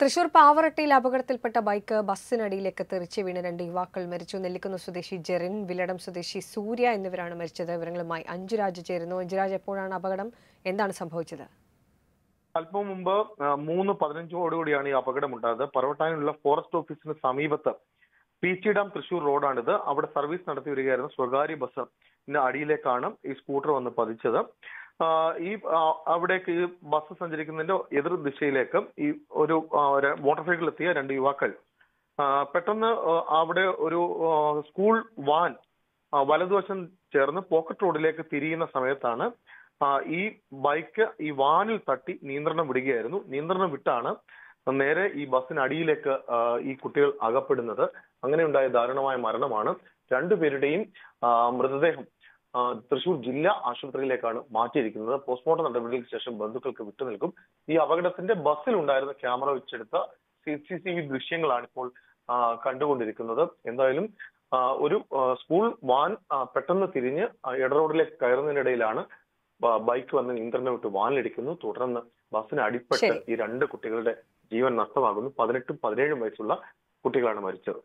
തൃശൂർ പാവറട്ടിയിൽ അപകടത്തിൽപ്പെട്ട ബൈക്ക് ബസ്സിനടിയിലേക്ക് തെറിച്ച് വീണ് രണ്ട് യുവാക്കൾ മരിച്ചു നെല്ലിക്കുന്ന സ്വദേശി ജെറിൻ വിലടം സ്വദേശി സൂര്യ എന്നിവരാണ് മരിച്ചത് വിവരങ്ങളുമായി അഞ്ചുരാജ് ചേരുന്നു അഞ്ചുരാജ് എപ്പോഴാണ് അപകടം എന്താണ് സംഭവിച്ചത് അല്പം മുമ്പ് മൂന്ന് പതിനഞ്ചോടുകൂടിയാണ് ഈ അപകടം ഉണ്ടായത് പറവട്ടാനുള്ള ഫോറസ്റ്റ് ഓഫീസിന് സമീപത്ത് പി ചി ഡാം തൃശൂർ റോഡാണിത് അവിടെ സർവീസ് നടത്തി വരികയായിരുന്ന സ്വകാര്യ ബസ് അടിയിലേക്കാണ് ഈ സ്കൂട്ടർ വന്ന് പതിച്ചത് ഈ അവിടേക്ക് ഈ ബസ് സഞ്ചരിക്കുന്നതിന്റെ എതിർ ദിശയിലേക്കും ഈ ഒരു സൈക്കിളിൽ എത്തിയ രണ്ട് യുവാക്കൾ പെട്ടെന്ന് അവിടെ ഒരു സ്കൂൾ വാൻ വലതുവശം ചേർന്ന് പോക്കറ്റ് റോഡിലേക്ക് തിരിയുന്ന സമയത്താണ് ഈ ബൈക്ക് ഈ വാനിൽ തട്ടി നിയന്ത്രണം വിടുകയായിരുന്നു നിയന്ത്രണം വിട്ടാണ് നേരെ ഈ ബസ്സിന് അടിയിലേക്ക് ഈ കുട്ടികൾ അകപ്പെടുന്നത് അങ്ങനെയുണ്ടായ ദാരുണമായ മരണമാണ് രണ്ടുപേരുടെയും മൃതദേഹം തൃശൂർ ജില്ലാ ആശുപത്രിയിലേക്കാണ് മാറ്റിയിരിക്കുന്നത് പോസ്റ്റ്മോർട്ടം നടപടികൾക്ക് ശേഷം ബന്ധുക്കൾക്ക് വിട്ടുനിൽക്കും ഈ അപകടത്തിന്റെ ബസ്സിൽ ഉണ്ടായിരുന്ന ക്യാമറ വെച്ചെടുത്ത സി സി ദൃശ്യങ്ങളാണ് ഇപ്പോൾ കണ്ടുകൊണ്ടിരിക്കുന്നത് എന്തായാലും ഒരു സ്കൂൾ വാൻ പെട്ടെന്ന് തിരിഞ്ഞ് ഇടറോഡിലേക്ക് കയറുന്നതിനിടയിലാണ് ബൈക്ക് വന്ന് നിയന്ത്രണം വിട്ട് വാനിലടിക്കുന്നു തുടർന്ന് ബസ്സിന് അടിപ്പെട്ട് ഈ രണ്ട് കുട്ടികളുടെ ജീവൻ നഷ്ടമാകുന്നു പതിനെട്ടും പതിനേഴും വയസ്സുള്ള കുട്ടികളാണ് മരിച്ചത്